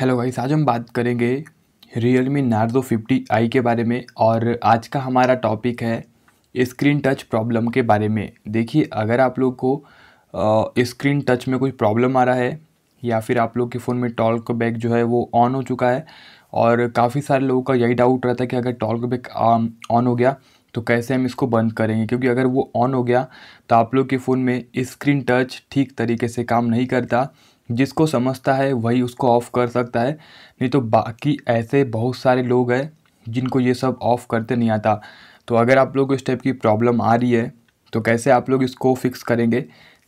hello guys आज हम बात करेंगे Realme Narzo fifty I के बारे में और आज का हमारा टॉपिक है स्क्रीन टच प्रॉब्लम के बारे में देखिए अगर आप लोग को स्क्रीन टच में कोई प्रॉब्लम आ रहा है या फिर आप लोग के फ़ोन में टॉल्क बैक जो है वो ऑन हो चुका है और काफ़ी सारे लोगों का यही डाउट रहता है कि अगर टॉल्क बैक ऑन हो गया तो कैसे हम इसको बंद करेंगे क्योंकि अगर वो ऑन हो गया तो आप लोग के फ़ोन में स्क्रीन टच ठीक तरीके से काम नहीं करता जिसको समझता है वही उसको ऑफ़ कर सकता है नहीं तो बाकी ऐसे बहुत सारे लोग हैं जिनको ये सब ऑफ़ करते नहीं आता तो अगर आप लोग को इस टाइप की प्रॉब्लम आ रही है तो कैसे आप लोग इसको फिक्स करेंगे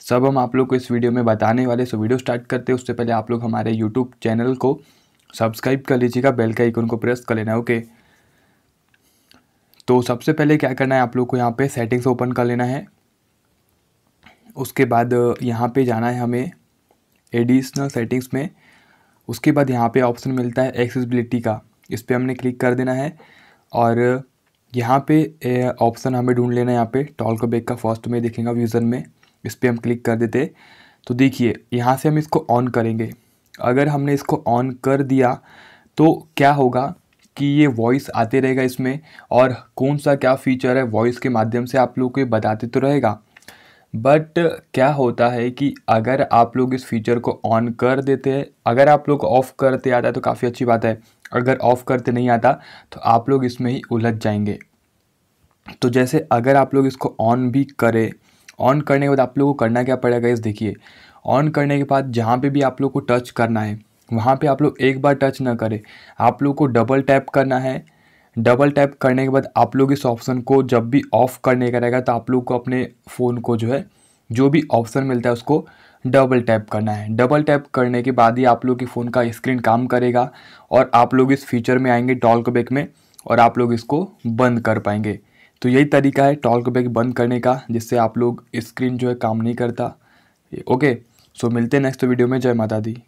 सब हम आप लोग को इस वीडियो में बताने वाले सो वीडियो स्टार्ट करते हैं उससे पहले आप लोग हमारे यूट्यूब चैनल को सब्सक्राइब कर लीजिएगा बेल का आइकन को प्रेस कर लेना ओके तो सबसे पहले क्या करना है आप लोग को यहाँ पे सेटिंग्स ओपन कर लेना है उसके बाद यहाँ पे जाना है हमें एडिशनल सेटिंग्स में उसके बाद यहाँ पे ऑप्शन मिलता है एक्सेसिबिलिटी का इस पर हमने क्लिक कर देना है और यहाँ पे ऑप्शन हमें ढूंढ लेना है यहाँ पे टॉल को बैक का फर्स्ट में देखेंगे व्यूज़न में इस पर हम क्लिक कर देते तो देखिए यहाँ से हम इसको ऑन करेंगे अगर हमने इसको ऑन कर दिया तो क्या होगा कि ये वॉइस आते रहेगा इसमें और कौन सा क्या फीचर है वॉइस के माध्यम से आप लोग को बताते तो रहेगा बट क्या होता है कि अगर आप लोग इस फीचर को ऑन कर देते हैं अगर आप लोग ऑफ़ करते आता है तो काफ़ी अच्छी बात है अगर ऑफ़ करते नहीं आता तो आप लोग इसमें ही उलझ जाएंगे तो जैसे अगर आप लोग इसको ऑन भी करें ऑन करने के बाद आप लोग को करना क्या पड़ेगा इस देखिए ऑन करने के बाद जहाँ पे भी आप लोग को टच करना है वहाँ पे आप लोग एक बार टच ना करें आप लोग को डबल टैप करना है डबल टैप करने के बाद आप लोग इस ऑप्शन को जब भी ऑफ़ करने का रहेगा तो आप लोग को अपने फ़ोन को जो है जो भी ऑप्शन मिलता है उसको डबल टैप करना है डबल टैप करने के बाद ही आप लोग के फ़ोन का स्क्रीन काम करेगा और आप लोग इस फीचर में आएंगे को बैक में और आप लोग इसको बंद कर पाएंगे तो यही तरीका है को बैक बंद करने का जिससे आप लोग स्क्रीन जो है काम नहीं करता ओके सो मिलते हैं नेक्स्ट वीडियो में जय माता दी